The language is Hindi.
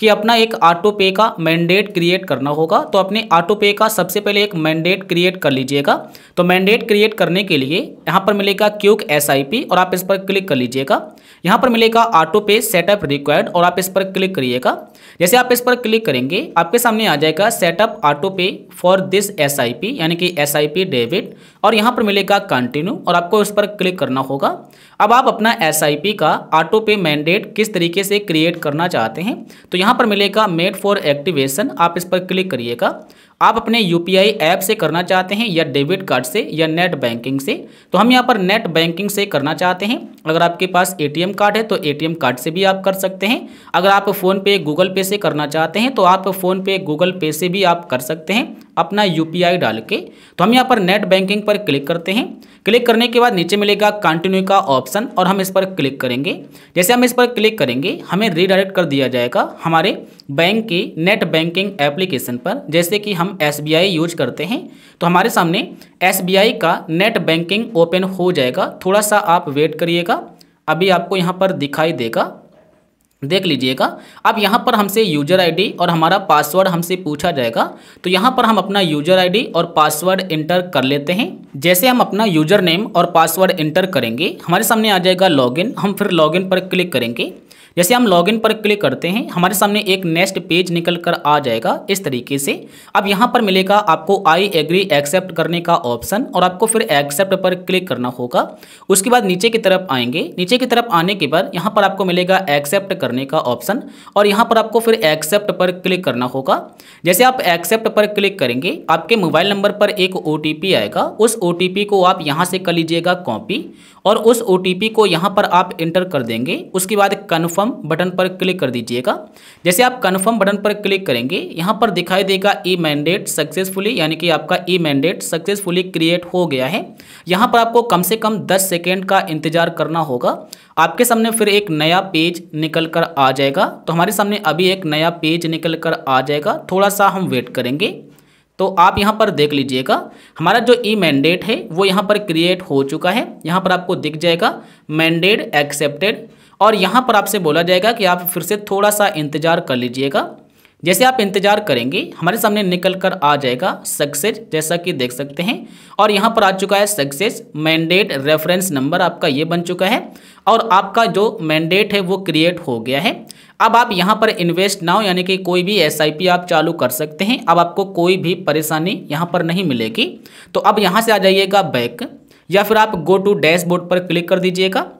कि अपना एक ऑटो पे का मैंडेट क्रिएट करना होगा तो अपने ऑटो पे का सबसे पहले एक मैंडेट क्रिएट कर लीजिएगा तो मैंडेट क्रिएट करने के लिए यहाँ पर मिलेगा क्यूक एस और आप इस पर क्लिक कर लीजिएगा यहाँ पर मिलेगा ऑटो पे सेटअप रिक्वायर्ड और आप इस पर क्लिक करिएगा जैसे आप इस पर क्लिक करेंगे आपके सामने आ जाएगा setup auto pay for this S यानी कि एस डेबिट और यहाँ पर मिलेगा कंटिन्यू और आपको इस पर क्लिक करना होगा अब आप अपना एस का ऑटो पे मैंडेट किस तरीके से क्रिएट करना चाहते हैं तो यहाँ यहाँ पर मिलेगा मेड फॉर एक्टिवेशन आप इस पर क्लिक करिएगा आप अपने यू ऐप से करना चाहते हैं या डेबिट कार्ड से या नेट बैंकिंग से तो हम यहाँ पर नेट बैंकिंग से करना चाहते हैं अगर आपके पास ए कार्ड है तो ए कार्ड से भी आप कर सकते हैं अगर आप फ़ोन पे गूगल पे से करना चाहते हैं तो आप फ़ोन पे गूगल पे से भी आप कर सकते हैं अपना यू डाल के तो हम यहाँ पर नेट बैंकिंग पर क्लिक करते हैं क्लिक करने के बाद नीचे मिलेगा कंटिन्यू का ऑप्शन और हम इस पर क्लिक करेंगे जैसे हम इस पर क्लिक करेंगे हमें रिडायरेक्ट कर दिया जाएगा हमारे बैंक के नेट बैंकिंग एप्लीकेशन पर जैसे कि हम हम एस यूज करते हैं तो हमारे सामने एस का नेट बैंकिंग ओपन हो जाएगा थोड़ा सा आप वेट करिएगा अभी आपको यहाँ पर दिखाई देगा देख लीजिएगा अब यहाँ पर हमसे यूजर आईडी और हमारा पासवर्ड हमसे पूछा जाएगा तो यहाँ पर हम अपना यूजर आईडी और पासवर्ड इंटर कर लेते हैं जैसे हम अपना यूजर नेम और पासवर्ड इंटर करेंगे हमारे सामने आ जाएगा लॉगिन हम फिर लॉगिन पर क्लिक करेंगे जैसे हम लॉगिन पर क्लिक करते हैं हमारे सामने एक नेक्स्ट पेज निकल कर आ जाएगा इस तरीके से अब यहाँ पर मिलेगा आपको आई एग्री एक्सेप्ट करने का ऑप्शन और आपको फिर एक्सेप्ट पर क्लिक करना होगा उसके बाद नीचे की तरफ आएंगे नीचे की तरफ आने के बाद यहाँ पर आपको मिलेगा एक्सेप्ट करने का ऑप्शन और यहाँ पर आपको फिर एक्सेप्ट पर क्लिक करना होगा जैसे आप एक्सेप्ट पर क्लिक करेंगे आपके मोबाइल नंबर पर एक ओ आएगा उस ओ को आप यहाँ से कर लीजिएगा कॉपी और उस ओ को यहाँ पर आप इंटर कर देंगे उसके बाद कन्फर्म कन्फर्म बटन पर क्लिक कर दीजिएगा जैसे आप कन्फर्म बटन पर क्लिक करेंगे यहाँ पर दिखाई देगा ई मैंडेट सक्सेसफुली यानी कि आपका ई मैंडेट सक्सेसफुली क्रिएट हो गया है यहाँ पर आपको कम से कम दस सेकेंड का इंतजार करना होगा आपके सामने फिर एक नया पेज निकल कर आ जाएगा तो हमारे सामने अभी एक नया पेज निकल कर आ जाएगा थोड़ा सा हम वेट करेंगे तो आप यहां पर देख लीजिएगा हमारा जो ई मैंडेट है वो यहां पर क्रिएट हो चुका है यहां पर आपको दिख जाएगा मैंडेट एक्सेप्टेड और यहाँ पर आपसे बोला जाएगा कि आप फिर से थोड़ा सा इंतज़ार कर लीजिएगा जैसे आप इंतज़ार करेंगे हमारे सामने निकल कर आ जाएगा सक्सेस जैसा कि देख सकते हैं और यहाँ पर आ चुका है सक्सेस मैंडेट रेफरेंस नंबर आपका ये बन चुका है और आपका जो मैंडेट है वो क्रिएट हो गया है अब आप यहाँ पर इन्वेस्ट नाउ यानी कि कोई भी एस आप चालू कर सकते हैं अब आपको कोई भी परेशानी यहाँ पर नहीं मिलेगी तो अब यहाँ से आ जाइएगा बैक या फिर आप गो टू डैशबोर्ड पर क्लिक कर दीजिएगा